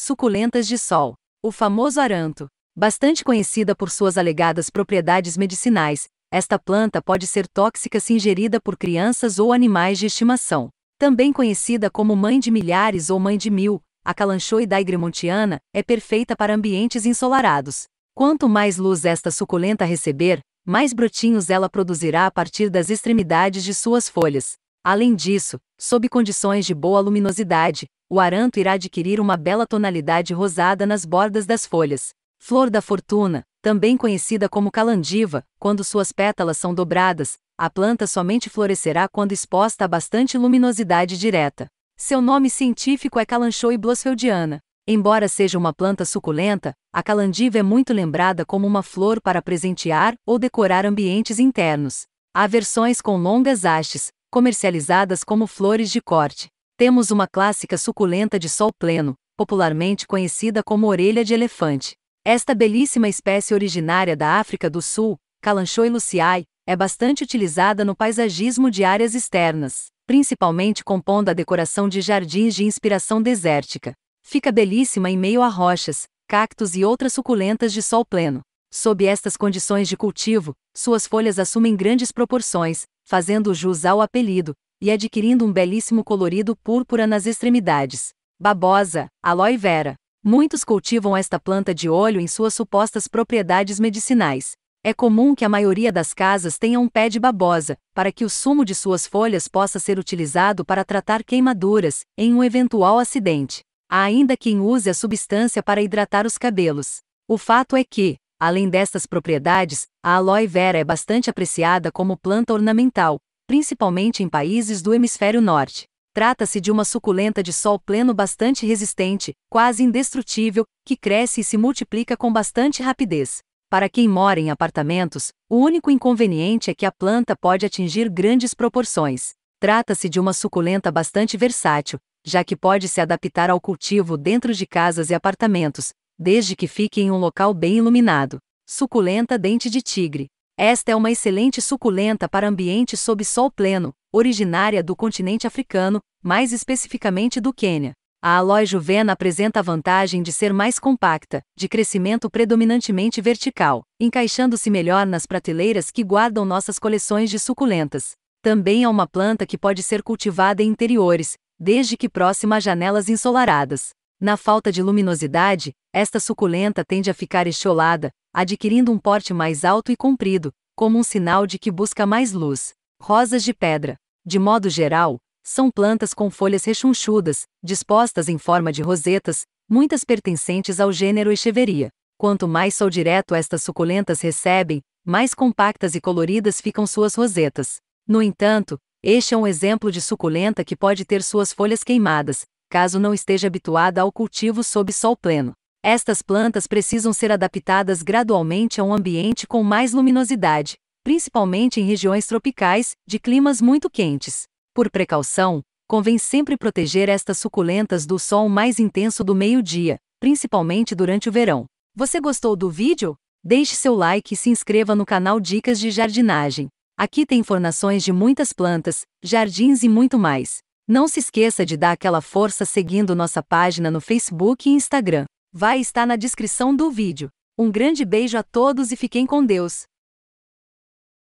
suculentas de sol, o famoso aranto. Bastante conhecida por suas alegadas propriedades medicinais, esta planta pode ser tóxica se ingerida por crianças ou animais de estimação. Também conhecida como mãe de milhares ou mãe de mil, a Calanchoida gremontiana é perfeita para ambientes ensolarados. Quanto mais luz esta suculenta receber, mais brotinhos ela produzirá a partir das extremidades de suas folhas. Além disso, sob condições de boa luminosidade, o aranto irá adquirir uma bela tonalidade rosada nas bordas das folhas. Flor da fortuna, também conhecida como calandiva, quando suas pétalas são dobradas, a planta somente florescerá quando exposta a bastante luminosidade direta. Seu nome científico é Calanchoe blosfeldiana. Embora seja uma planta suculenta, a calandiva é muito lembrada como uma flor para presentear ou decorar ambientes internos. Há versões com longas hastes, comercializadas como flores de corte. Temos uma clássica suculenta de sol pleno, popularmente conhecida como orelha de elefante. Esta belíssima espécie originária da África do Sul, Calanchoe luciae, é bastante utilizada no paisagismo de áreas externas, principalmente compondo a decoração de jardins de inspiração desértica. Fica belíssima em meio a rochas, cactos e outras suculentas de sol pleno. Sob estas condições de cultivo, suas folhas assumem grandes proporções, fazendo jus ao apelido, e adquirindo um belíssimo colorido púrpura nas extremidades. Babosa, aloe vera. Muitos cultivam esta planta de olho em suas supostas propriedades medicinais. É comum que a maioria das casas tenha um pé de babosa, para que o sumo de suas folhas possa ser utilizado para tratar queimaduras, em um eventual acidente. Há ainda quem use a substância para hidratar os cabelos. O fato é que, Além destas propriedades, a aloe vera é bastante apreciada como planta ornamental, principalmente em países do hemisfério norte. Trata-se de uma suculenta de sol pleno bastante resistente, quase indestrutível, que cresce e se multiplica com bastante rapidez. Para quem mora em apartamentos, o único inconveniente é que a planta pode atingir grandes proporções. Trata-se de uma suculenta bastante versátil, já que pode se adaptar ao cultivo dentro de casas e apartamentos, desde que fique em um local bem iluminado. Suculenta dente de tigre. Esta é uma excelente suculenta para ambiente sob sol pleno, originária do continente africano, mais especificamente do Quênia. A aloe juvena apresenta a vantagem de ser mais compacta, de crescimento predominantemente vertical, encaixando-se melhor nas prateleiras que guardam nossas coleções de suculentas. Também é uma planta que pode ser cultivada em interiores, desde que próxima a janelas ensolaradas. Na falta de luminosidade, esta suculenta tende a ficar estiolada, adquirindo um porte mais alto e comprido, como um sinal de que busca mais luz. Rosas de pedra, de modo geral, são plantas com folhas rechonchudas, dispostas em forma de rosetas, muitas pertencentes ao gênero Echeveria. Quanto mais sol direto estas suculentas recebem, mais compactas e coloridas ficam suas rosetas. No entanto, este é um exemplo de suculenta que pode ter suas folhas queimadas, caso não esteja habituada ao cultivo sob sol pleno. Estas plantas precisam ser adaptadas gradualmente a um ambiente com mais luminosidade, principalmente em regiões tropicais, de climas muito quentes. Por precaução, convém sempre proteger estas suculentas do sol mais intenso do meio-dia, principalmente durante o verão. Você gostou do vídeo? Deixe seu like e se inscreva no canal Dicas de Jardinagem. Aqui tem informações de muitas plantas, jardins e muito mais. Não se esqueça de dar aquela força seguindo nossa página no Facebook e Instagram. Vai estar na descrição do vídeo. Um grande beijo a todos e fiquem com Deus.